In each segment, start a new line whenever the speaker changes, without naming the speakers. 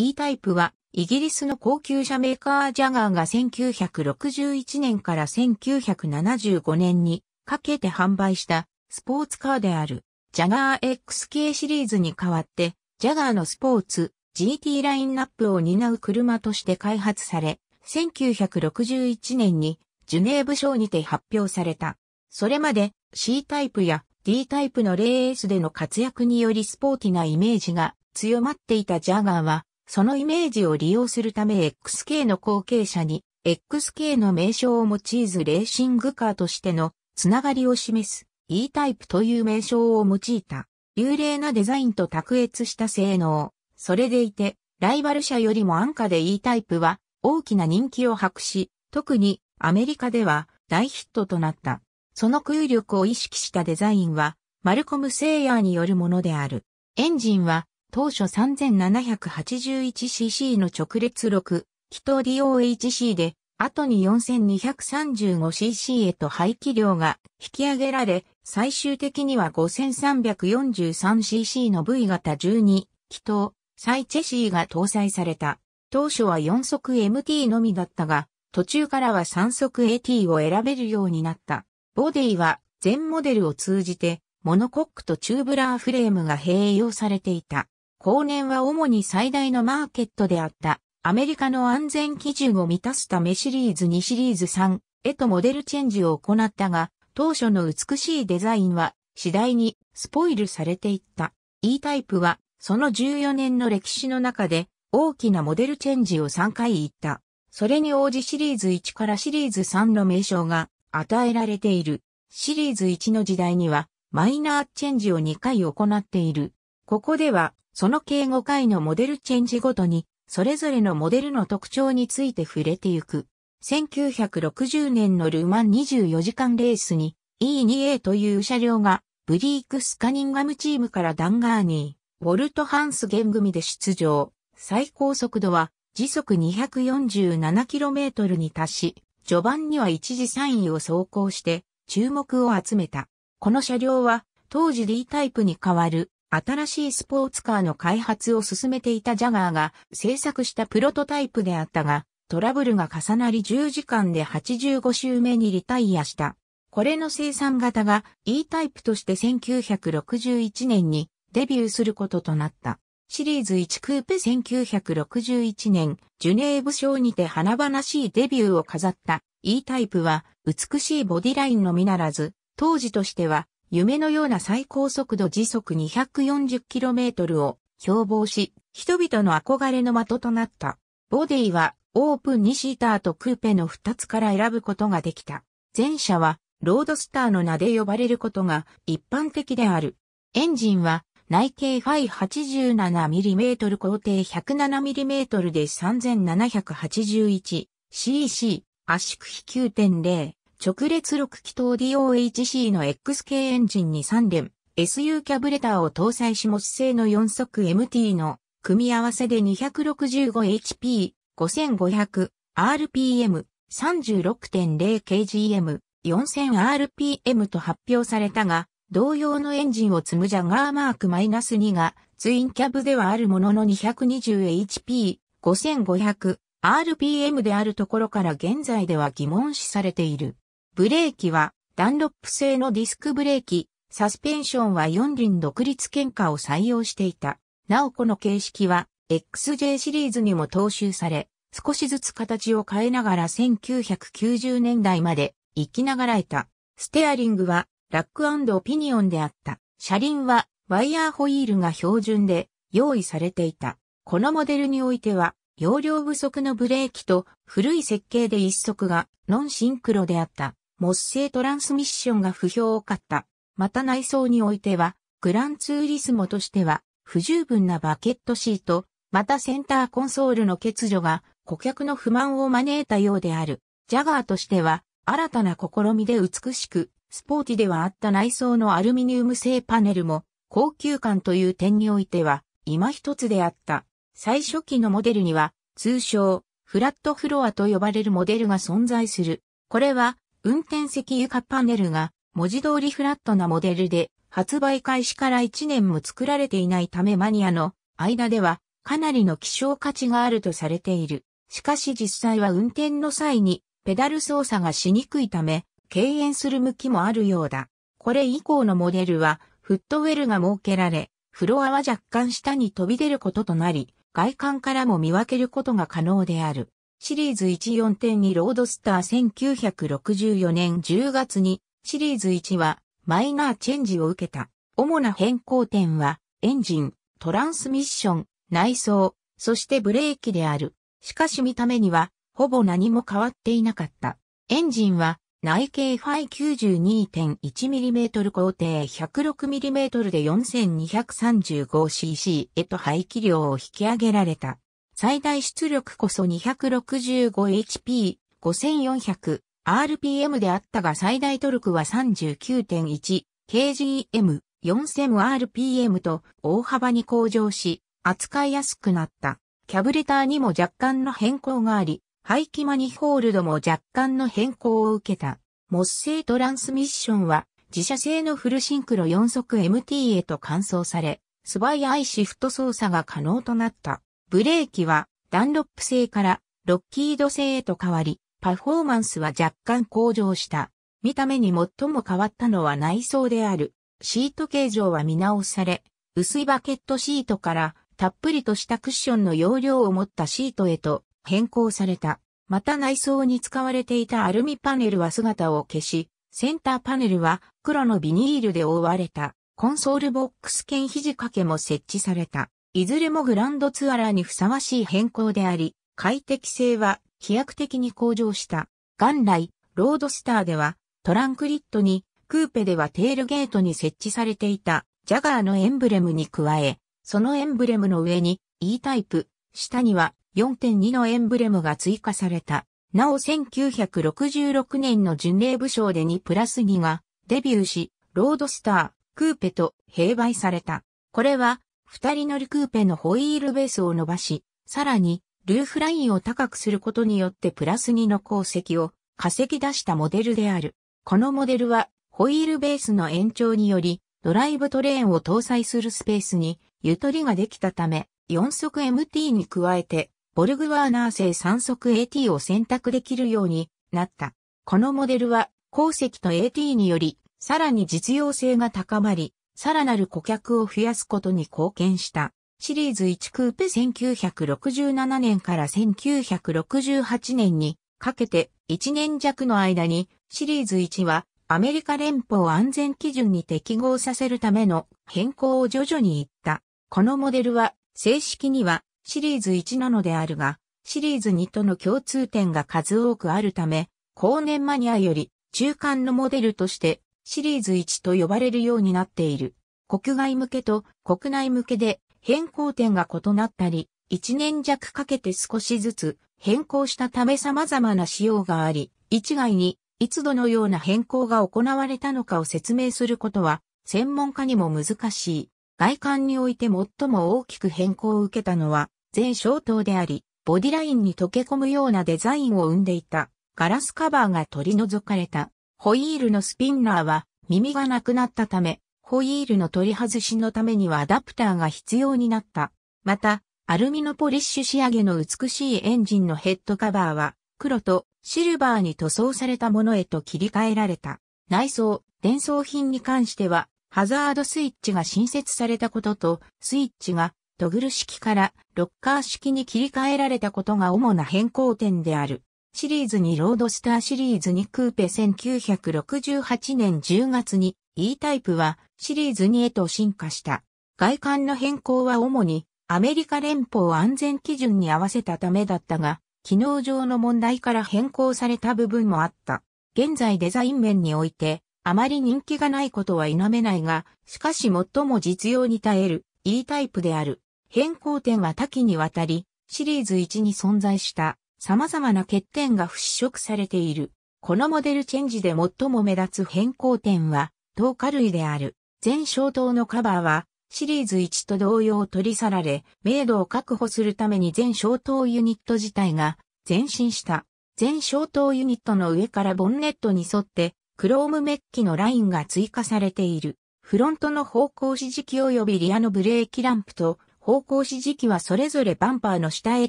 E タイプはイギリスの高級車メーカージャガーが1961年から1975年にかけて販売したスポーツカーであるジャガー X 系シリーズに代わってジャガーのスポーツ GT ラインナップを担う車として開発され1961年にジュネーブ賞にて発表された。それまで C タイプや D タイプのレースでの活躍によりスポーティなイメージが強まっていたジャガーはそのイメージを利用するため XK の後継者に XK の名称を用いずレーシングカーとしてのつながりを示す E タイプという名称を用いた流麗なデザインと卓越した性能。それでいて、ライバル車よりも安価で E タイプは大きな人気を博し、特にアメリカでは大ヒットとなった。その空力を意識したデザインは、マルコム・セイヤーによるものである。エンジンは当初 3781cc の直列6、気筒 DOHC で、後に 4235cc へと排気量が引き上げられ、最終的には 5343cc の V 型12、気筒、サイチェシーが搭載された。当初は4速 MT のみだったが、途中からは3速 AT を選べるようになった。ボディは全モデルを通じて、モノコックとチューブラーフレームが併用されていた。後年は主に最大のマーケットであった、アメリカの安全基準を満たすためシリーズ2シリーズ3へとモデルチェンジを行ったが、当初の美しいデザインは次第にスポイルされていった。E タイプはその14年の歴史の中で大きなモデルチェンジを3回言った。それに応じシリーズ1からシリーズ3の名称が与えられている。シリーズ1の時代にはマイナーチェンジを2回行っている。ここではその計5回のモデルチェンジごとに、それぞれのモデルの特徴について触れてゆく。1960年のルマン24時間レースに E2A という車両がブリークスカニンガムチームからダンガーニー、ウォルトハンスゲン組で出場。最高速度は時速 247km に達し、序盤には一時3位を走行して注目を集めた。この車両は当時 D タイプに変わる新しいスポーツカーの開発を進めていたジャガーが制作したプロトタイプであったが、トラブルが重なり10時間で85周目にリタイアした。これの生産型が E タイプとして1961年にデビューすることとなった。シリーズ1クーペ1961年、ジュネーブ賞にて華々しいデビューを飾った E タイプは美しいボディラインのみならず、当時としては夢のような最高速度時速 240km を標榜し、人々の憧れの的となった。ボディはオープン2シーターとクーペの2つから選ぶことができた。前者はロードスターの名で呼ばれることが一般的である。エンジンは内径 φ87mm 高低 107mm で 3781cc 圧縮比9.0直列6気筒 DOHC の X 系エンジンに3連 SU キャブレターを搭載し模試性の4速 MT の組み合わせで 265HP、5500RPM、36.0kgm、4000rpm と発表されたが、同様のエンジンを積むジャガーマーク -2 がツインキャブではあるものの 220HP、5500rpm であるところから現在では疑問視されている。ブレーキはダンロップ製のディスクブレーキ、サスペンションは4輪独立喧嘩を採用していた。なおこの形式は XJ シリーズにも踏襲され、少しずつ形を変えながら1990年代まで生きながらえた。ステアリングはラックオピニオンであった。車輪はワイヤーホイールが標準で用意されていた。このモデルにおいては容量不足のブレーキと古い設計で一足がノンシンクロであった。モッセトランスミッションが不評を買った。また内装においては、グランツーリスモとしては、不十分なバケットシート、またセンターコンソールの欠如が顧客の不満を招いたようである。ジャガーとしては、新たな試みで美しく、スポーティではあった内装のアルミニウム製パネルも、高級感という点においては、今一つであった。最初期のモデルには、通称、フラットフロアと呼ばれるモデルが存在する。これは、運転席床パネルが文字通りフラットなモデルで発売開始から1年も作られていないためマニアの間ではかなりの希少価値があるとされている。しかし実際は運転の際にペダル操作がしにくいため敬遠する向きもあるようだ。これ以降のモデルはフットウェルが設けられフロアは若干下に飛び出ることとなり外観からも見分けることが可能である。シリーズ14.2ロードスター1964年10月にシリーズ1はマイナーチェンジを受けた。主な変更点はエンジン、トランスミッション、内装、そしてブレーキである。しかし見た目にはほぼ何も変わっていなかった。エンジンは内径ファイ 92.1mm 工程 106mm で 4235cc へと排気量を引き上げられた。最大出力こそ 265HP5400RPM であったが最大トルクは 39.1kgm4000rpm と大幅に向上し、扱いやすくなった。キャブレターにも若干の変更があり、排気マニホールドも若干の変更を受けた。モッセイトランスミッションは自社製のフルシンクロ4速 MT へと換装され、素早いシフト操作が可能となった。ブレーキはダンロップ製からロッキード製へと変わり、パフォーマンスは若干向上した。見た目に最も変わったのは内装である。シート形状は見直され、薄いバケットシートからたっぷりとしたクッションの容量を持ったシートへと変更された。また内装に使われていたアルミパネルは姿を消し、センターパネルは黒のビニールで覆われたコンソールボックス兼肘掛けも設置された。いずれもグランドツアラーにふさわしい変更であり、快適性は飛躍的に向上した。元来、ロードスターではトランクリットに、クーペではテールゲートに設置されていたジャガーのエンブレムに加え、そのエンブレムの上に E タイプ、下には4.2のエンブレムが追加された。なお1966年の巡礼武将で2プラス2がデビューし、ロードスター、クーペと併売された。これは二人乗りクーペのホイールベースを伸ばし、さらに、ルーフラインを高くすることによってプラス2の鉱石を稼ぎ出したモデルである。このモデルは、ホイールベースの延長により、ドライブトレーンを搭載するスペースに、ゆとりができたため、4速 MT に加えて、ボルグワーナー製3速 AT を選択できるようになった。このモデルは、鉱石と AT により、さらに実用性が高まり、さらなる顧客を増やすことに貢献した。シリーズ1クーペ1967年から1968年にかけて1年弱の間にシリーズ1はアメリカ連邦安全基準に適合させるための変更を徐々に言った。このモデルは正式にはシリーズ1なのであるが、シリーズ2との共通点が数多くあるため、後年マニアより中間のモデルとしてシリーズ1と呼ばれるようになっている。国外向けと国内向けで変更点が異なったり、1年弱かけて少しずつ変更したため様々な仕様があり、一概にいつどのような変更が行われたのかを説明することは専門家にも難しい。外観において最も大きく変更を受けたのは全小灯であり、ボディラインに溶け込むようなデザインを生んでいたガラスカバーが取り除かれた。ホイールのスピンナーは耳がなくなったため、ホイールの取り外しのためにはアダプターが必要になった。また、アルミのポリッシュ仕上げの美しいエンジンのヘッドカバーは、黒とシルバーに塗装されたものへと切り替えられた。内装、伝送品に関しては、ハザードスイッチが新設されたことと、スイッチがトグル式からロッカー式に切り替えられたことが主な変更点である。シリーズにロードスターシリーズにクーペ1968年10月に E タイプはシリーズ2へと進化した。外観の変更は主にアメリカ連邦安全基準に合わせたためだったが、機能上の問題から変更された部分もあった。現在デザイン面において、あまり人気がないことは否めないが、しかし最も実用に耐える E タイプである。変更点は多岐にわたり、シリーズ1に存在した様々な欠点が払拭されている。このモデルチェンジで最も目立つ変更点は、透過類である。全消灯のカバーは、シリーズ1と同様取り去られ、明度を確保するために全消灯ユニット自体が前進した。全消灯ユニットの上からボンネットに沿って、クロームメッキのラインが追加されている。フロントの方向指示器及びリアのブレーキランプと方向指示器はそれぞれバンパーの下へ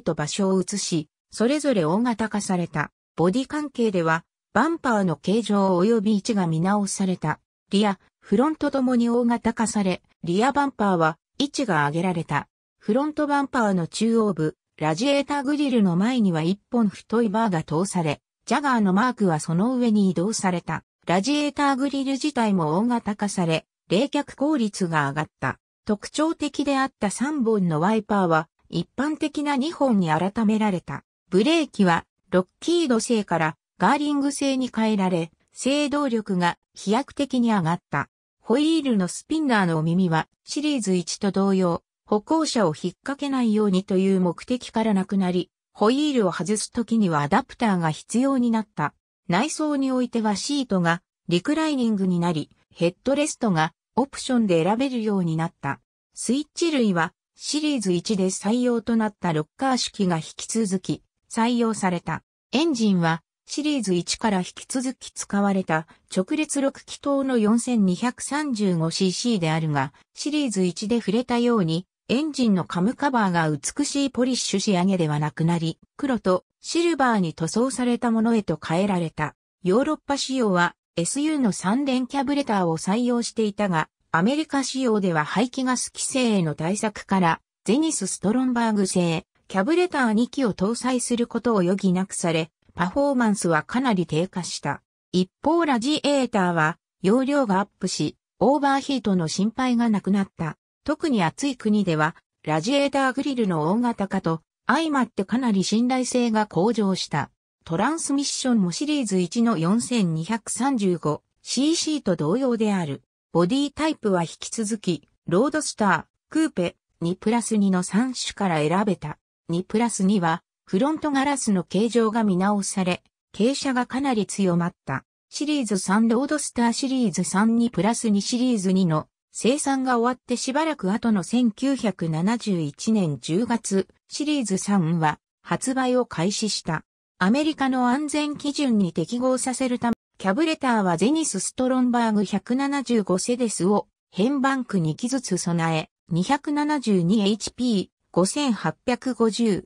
と場所を移し、それぞれ大型化された。ボディ関係では、バンパーの形状及び位置が見直された。リア、フロントともに大型化され、リアバンパーは位置が上げられた。フロントバンパーの中央部、ラジエーターグリルの前には一本太いバーが通され、ジャガーのマークはその上に移動された。ラジエーターグリル自体も大型化され、冷却効率が上がった。特徴的であった3本のワイパーは、一般的な2本に改められた。ブレーキはロッキード製からガーリング製に変えられ、制動力が飛躍的に上がった。ホイールのスピンナーの耳はシリーズ1と同様、歩行者を引っ掛けないようにという目的からなくなり、ホイールを外す時にはアダプターが必要になった。内装においてはシートがリクライニングになり、ヘッドレストがオプションで選べるようになった。スイッチ類はシリーズ1で採用となったロッカー式が引き続き採用された。エンジンはシリーズ1から引き続き使われた直列6気筒の 4235cc であるが、シリーズ1で触れたように、エンジンのカムカバーが美しいポリッシュ仕上げではなくなり、黒とシルバーに塗装されたものへと変えられた。ヨーロッパ仕様は SU の3連キャブレターを採用していたが、アメリカ仕様では排気ガス規制への対策から、ゼニス・ストロンバーグ製、キャブレター2機を搭載することを余儀なくされ、パフォーマンスはかなり低下した。一方ラジエーターは容量がアップし、オーバーヒートの心配がなくなった。特に暑い国では、ラジエーターグリルの大型化と相まってかなり信頼性が向上した。トランスミッションもシリーズ1の 4235cc と同様である。ボディタイプは引き続き、ロードスター、クーペ、2プラス2の3種から選べた。2プラス2は、フロントガラスの形状が見直され、傾斜がかなり強まった。シリーズ3ロードスターシリーズ3にプラス2シリーズ2の生産が終わってしばらく後の1971年10月、シリーズ3は発売を開始した。アメリカの安全基準に適合させるため、キャブレターはゼニス・ストロンバーグ175セデスを変バンク2機ずつ備え、272HP 5850RPM、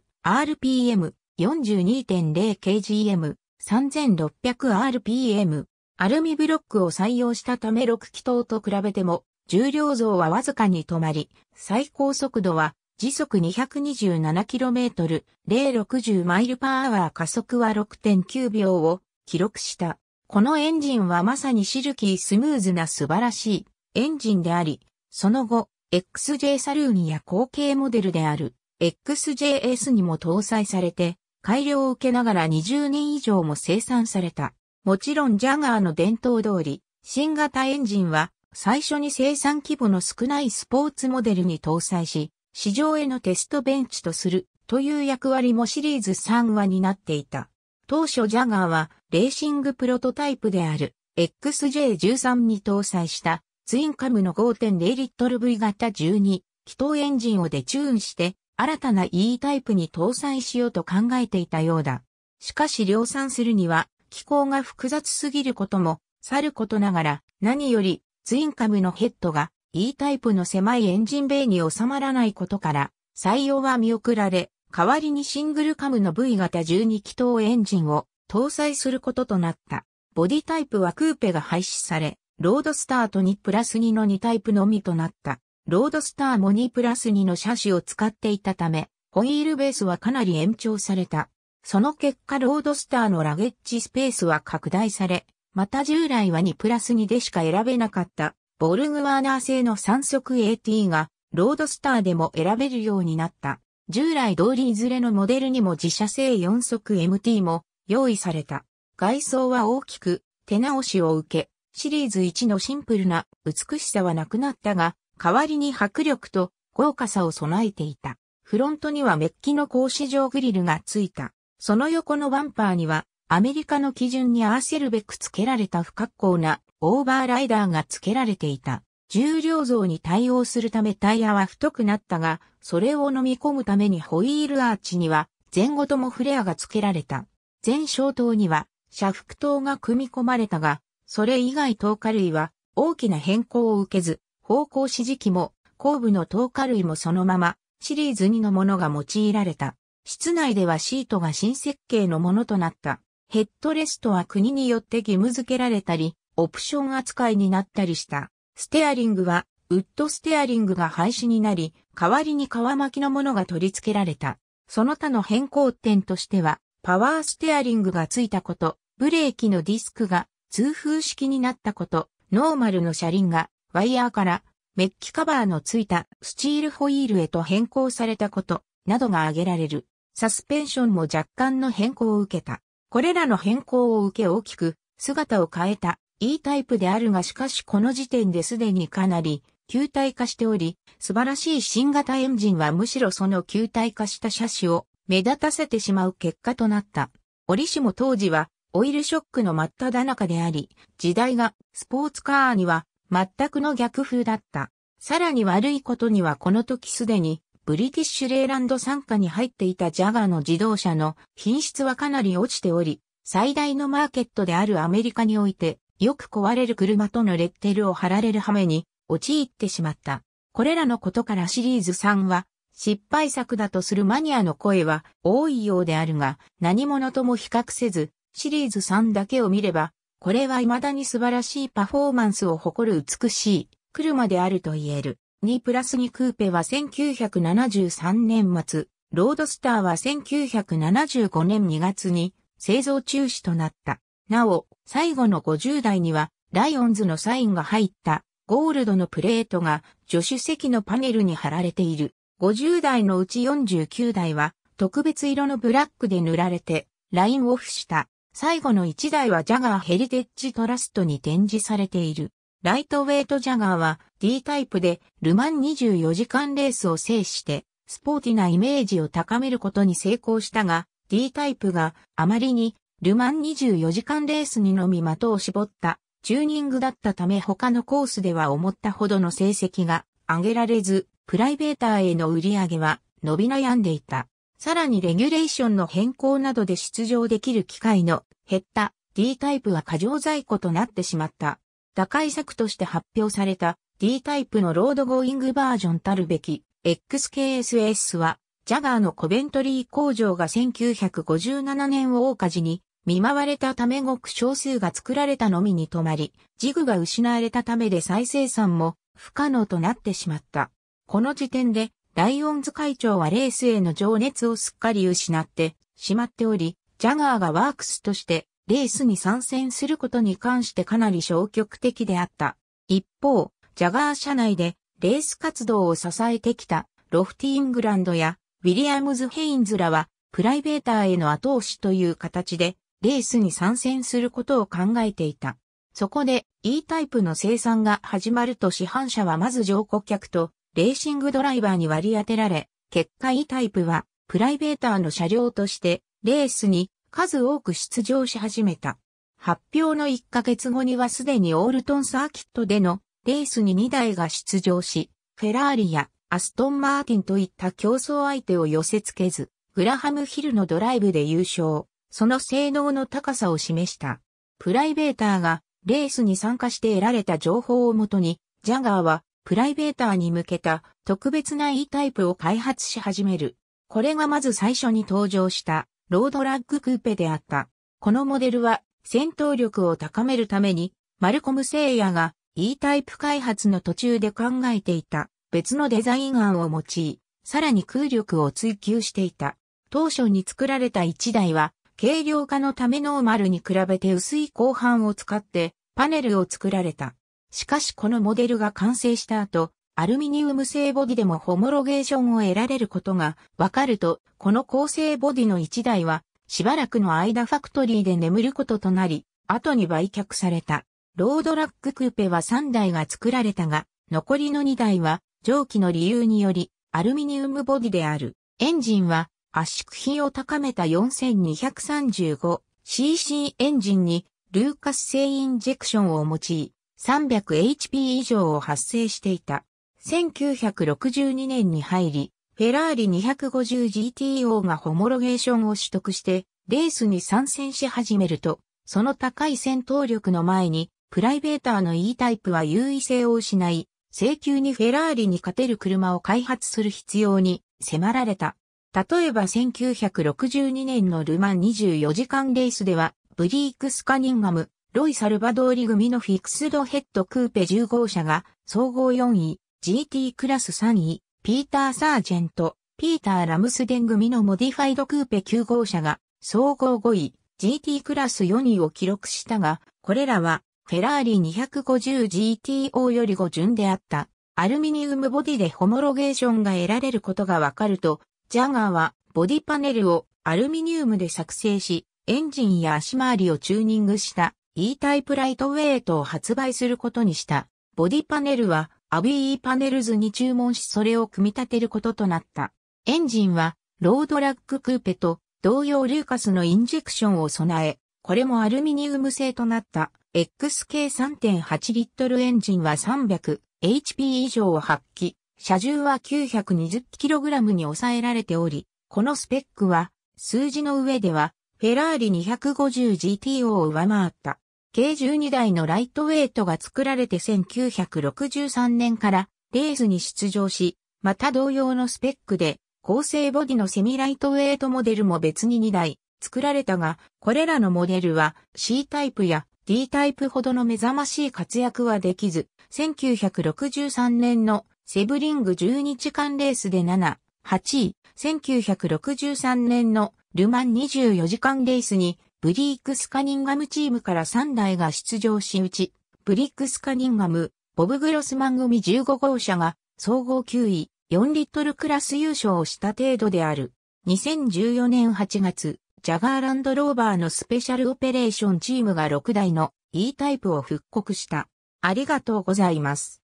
42.0kgm、3600rpm。アルミブロックを採用したため6気筒と比べても、重量増はわずかに止まり、最高速度は時速 227km、060マイルパーアワー加速は6.9秒を記録した。このエンジンはまさにシルキースムーズな素晴らしいエンジンであり、その後、XJ サルーニや後継モデルである XJS にも搭載されて、改良を受けながら20年以上も生産された。もちろんジャガーの伝統通り、新型エンジンは最初に生産規模の少ないスポーツモデルに搭載し、市場へのテストベンチとするという役割もシリーズ3話になっていた。当初ジャガーはレーシングプロトタイプである XJ13 に搭載したツインカムの5.0リットル V 型12気筒エンジンをデチューンして新たな E タイプに搭載しようと考えていたようだ。しかし量産するには機構が複雑すぎることもさることながら何よりツインカムのヘッドが E タイプの狭いエンジンベイに収まらないことから採用は見送られ代わりにシングルカムの V 型12気筒エンジンを搭載することとなった。ボディタイプはクーペが廃止され、ロードスターと2プラス2の2タイプのみとなった。ロードスターも2プラス2の車種を使っていたため、ホイールベースはかなり延長された。その結果ロードスターのラゲッジスペースは拡大され、また従来は2プラス2でしか選べなかった、ボルグワーナー製の3速 AT が、ロードスターでも選べるようになった。従来通りいずれのモデルにも自社製4速 MT も用意された。外装は大きく手直しを受け、シリーズ1のシンプルな美しさはなくなったが、代わりに迫力と豪華さを備えていた。フロントにはメッキの格子状グリルがついた。その横のバンパーには、アメリカの基準に合わせるべく付けられた不格好なオーバーライダーが付けられていた。重量増に対応するためタイヤは太くなったが、それを飲み込むためにホイールアーチには前後ともフレアが付けられた。前小灯には、車幅灯が組み込まれたが、それ以外透過類は大きな変更を受けず、方向指示器も後部の透過類もそのままシリーズ2のものが用いられた。室内ではシートが新設計のものとなった。ヘッドレストは国によって義務付けられたり、オプション扱いになったりした。ステアリングは、ウッドステアリングが廃止になり、代わりに皮巻きのものが取り付けられた。その他の変更点としては、パワーステアリングが付いたこと、ブレーキのディスクが通風式になったこと、ノーマルの車輪がワイヤーからメッキカバーのついたスチールホイールへと変更されたこと、などが挙げられる。サスペンションも若干の変更を受けた。これらの変更を受け大きく姿を変えた E タイプであるがしかしこの時点ですでにかなり球体化しており、素晴らしい新型エンジンはむしろその球体化した車種を目立たせてしまう結果となった。折しも当時はオイルショックの真っ只中であり、時代がスポーツカーには全くの逆風だった。さらに悪いことにはこの時すでにブリティッシュレーランド傘下に入っていたジャガーの自動車の品質はかなり落ちており、最大のマーケットであるアメリカにおいて、よく壊れる車とのレッテルを貼られる羽目に陥ってしまった。これらのことからシリーズ3は、失敗作だとするマニアの声は多いようであるが、何者とも比較せず、シリーズ3だけを見れば、これは未だに素晴らしいパフォーマンスを誇る美しい車であると言える。2プラス2クーペは1973年末、ロードスターは1975年2月に製造中止となった。なお、最後の50代には、ライオンズのサインが入ったゴールドのプレートが助手席のパネルに貼られている。50代のうち49代は特別色のブラックで塗られてラインオフした最後の1台はジャガーヘリテッジトラストに展示されている。ライトウェイトジャガーは D タイプでルマン24時間レースを制してスポーティなイメージを高めることに成功したが D タイプがあまりにルマン24時間レースにのみ的を絞ったチューニングだったため他のコースでは思ったほどの成績が上げられずプライベーターへの売り上げは伸び悩んでいた。さらにレギュレーションの変更などで出場できる機会の減った D タイプは過剰在庫となってしまった。打開策として発表された D タイプのロードゴーイングバージョンたるべき XKSS はジャガーのコベントリー工場が1957年を大火事に見舞われたためごく少数が作られたのみに止まり、ジグが失われたためで再生産も不可能となってしまった。この時点でライオンズ会長はレースへの情熱をすっかり失ってしまっており、ジャガーがワークスとしてレースに参戦することに関してかなり消極的であった。一方、ジャガー社内でレース活動を支えてきたロフティ・イングランドやウィリアムズ・ヘインズらはプライベーターへの後押しという形でレースに参戦することを考えていた。そこで E タイプの生産が始まると市販車はまず乗顧客とレーシングドライバーに割り当てられ、結果 E タイプはプライベーターの車両としてレースに数多く出場し始めた。発表の1ヶ月後にはすでにオールトンサーキットでのレースに2台が出場し、フェラーリやアストン・マーティンといった競争相手を寄せ付けず、グラハム・ヒルのドライブで優勝、その性能の高さを示した。プライベーターがレースに参加して得られた情報をもとに、ジャガーはプライベーターに向けた特別な E タイプを開発し始める。これがまず最初に登場したロードラッグクーペであった。このモデルは戦闘力を高めるためにマルコム聖夜が E タイプ開発の途中で考えていた別のデザイン案を用い、さらに空力を追求していた。当初に作られた1台は軽量化のための丸マルに比べて薄い鋼板を使ってパネルを作られた。しかしこのモデルが完成した後、アルミニウム製ボディでもホモロゲーションを得られることがわかると、この構成ボディの1台は、しばらくの間ファクトリーで眠ることとなり、後に売却された。ロードラッククーペは3台が作られたが、残りの2台は、蒸気の理由により、アルミニウムボディである。エンジンは、圧縮比を高めた 4235cc エンジンに、ルーカス製インジェクションを用い、300HP 以上を発生していた。1962年に入り、フェラーリ 250GTO がホモロゲーションを取得して、レースに参戦し始めると、その高い戦闘力の前に、プライベーターの E タイプは優位性を失い、請求にフェラーリに勝てる車を開発する必要に迫られた。例えば1962年のルマン24時間レースでは、ブリークスカニンガム、ロイ・サルバドーリ組のフィクスドヘッドクーペ10号車が総合4位、GT クラス3位、ピーター・サージェント、ピーター・ラムスデン組のモディファイドクーペ9号車が総合5位、GT クラス4位を記録したが、これらはフェラーリ 250GTO より5順であった。アルミニウムボディでホモロゲーションが得られることがわかると、ジャガーはボディパネルをアルミニウムで作成し、エンジンや足回りをチューニングした E タイプライトウェイトを発売することにした。ボディパネルはアビーパネルズに注文しそれを組み立てることとなった。エンジンはロードラッククーペと同様ルーカスのインジェクションを備え、これもアルミニウム製となった XK3.8 リットルエンジンは 300HP 以上を発揮、車重は 920kg に抑えられており、このスペックは数字の上ではフェラーリ 250GTO を上回った。計12台のライトウェイトが作られて1963年からレースに出場し、また同様のスペックで、構成ボディのセミライトウェイトモデルも別に2台作られたが、これらのモデルは C タイプや D タイプほどの目覚ましい活躍はできず、1963年のセブリング12時間レースで7、8位、1963年のルマン24時間レースにブリークスカニンガムチームから3台が出場しうち、ブリックスカニンガム、ボブ・グロス番組15号車が総合9位、4リットルクラス優勝をした程度である。2014年8月、ジャガーランドローバーのスペシャルオペレーションチームが6台の E タイプを復刻した。ありがとうございます。